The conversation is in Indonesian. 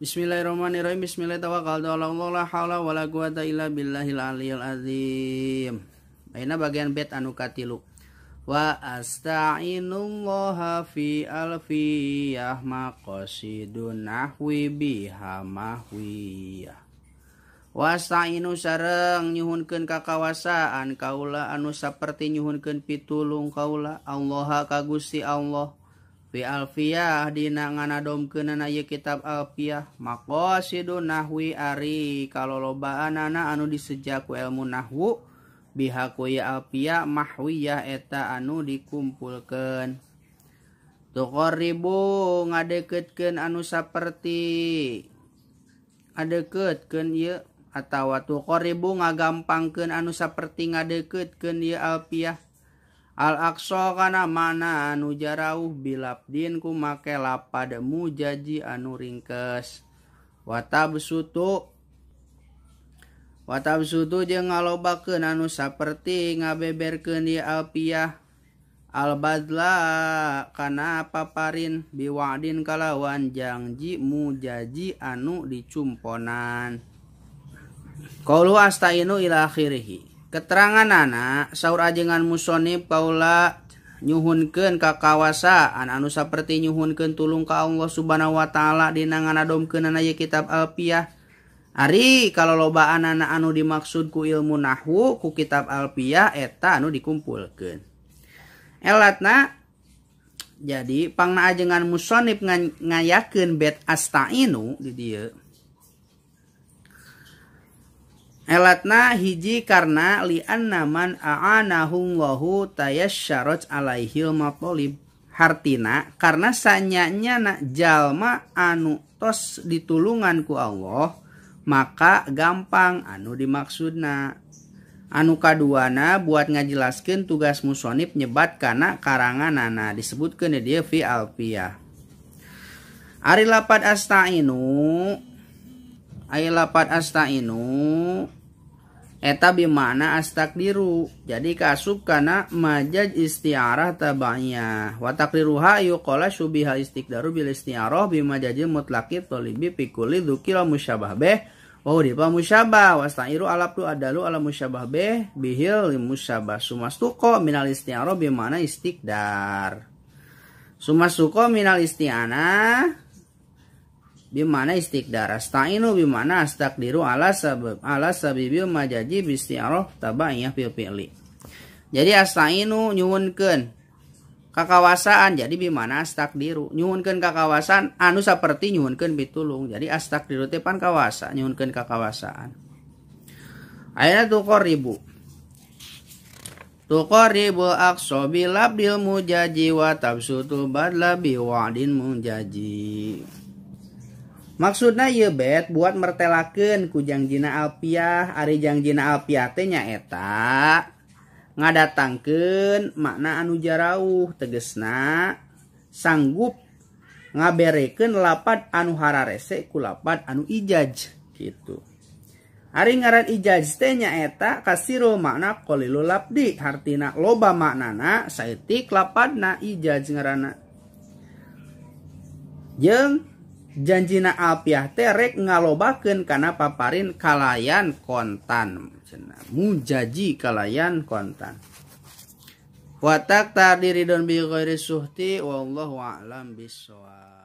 Bismillahirrahmanirrahim. Bismillahirrahmanirrahim. la haula wala quwata illa billahil aliyil azim. Aina bagian bet anu katilu. Wa asta'inullaha fi alfiyah maqasidun nahwi biha mahwiyah. Wasainu sareng nyhunken kakawasaan kaula anu saperti nyhunken pitulung kaula Allah kagusti Allah. Al Alfiah din ngaken kitab Alfiah mako nahwi Ari kalau lo baan anak anu disejak ilmu nahwu bihaku mahwiah eta anu dikumpulkan tuh korribu ngadeketken anu seperti adeketken atauribu nga gampangken anu seperti ngadeketken dia Alfiah al-akqsokana mana anu jarauh Bilabdin ku make lapamu jaji anu ringkes watabsutu watabsutu je ngaloba ke nanu seperti nga beber ke niiahah albazlahkana aparin biwangin kalawan janji mu jaji anu dicumponan kau astainu ilakhhirhi keterangan anak sauur ajengan musonib Paula nyhun ke ka kawasa anak-anu seperti nyuhunken tulung kau Allah Subhanahu wa ta'ala dinangandom ke kitab Alpiah Ari kalau loba anak-akanu dimaksudku ilmu nahhu ku kitab Alpiah etan anu dikumpulkan ellatna jadipang ajengan musonib ngayyaken be astainu jadi Elatna hiji karena lian naman a'anahullahu tayasyaroj alaihil matolib. Hartina karena sanyanya nak jalma anu tos ditulungan ku Allah maka gampang anu dimaksudna. Anu kaduana buat ngajelaskan tugas musonib nyebat karena karangan nana disebutkan dia fi alfiyah. Ari lapat astainu Ari lapat astainu Eta bimana astakdiru. Jadi kasub kana majaj istiarah tabaiyah. Wa takdiruha yuqala syubihal istikdaru bil istiarah bimajajil mutlaqi tolibi pikuli dzukira musyabah beh. Oh, di pa musyabah wastairu alabdu adalu ala musyabah beh bihil musyabah sumastuqa minal istiarah bimana istikdar. Sumasuko minal istiana bimana istiqdar astainu bimana diru ala sabab ala sabibi majaji bistiaroh tabaiyah fil fi'li jadi astainu nyuwunken kakawasan. jadi bimana astakdiru nyuwunken kakawasan. anu seperti nyuwunken pitulung jadi astakdiru tepan tepan kawasa nyuwunken kakawasan. ayat tukor ribu tukor ribu akso bilabdil mujaji wa tabsutu badla biwadin jaji. maksudnya yebet buat meelalaken kujang jina Aliahah Arijang jina alpitenya etak ngadatangkan makna anu jarahuh tegesnak sanggup ngaberekenpat anuhara ressekkupat anu ijaj gitu hari ngaran ijajtnya etak kasihro makna kol ladik Hartina loba maknanak sayatikpat na ijaj ngerana jengngka janjina Alpiah terek ngalobaken karena paparin kalayan kontan mujaji kalayan kontan watak tadi ridon bi suhti wallahu a'lam bishawab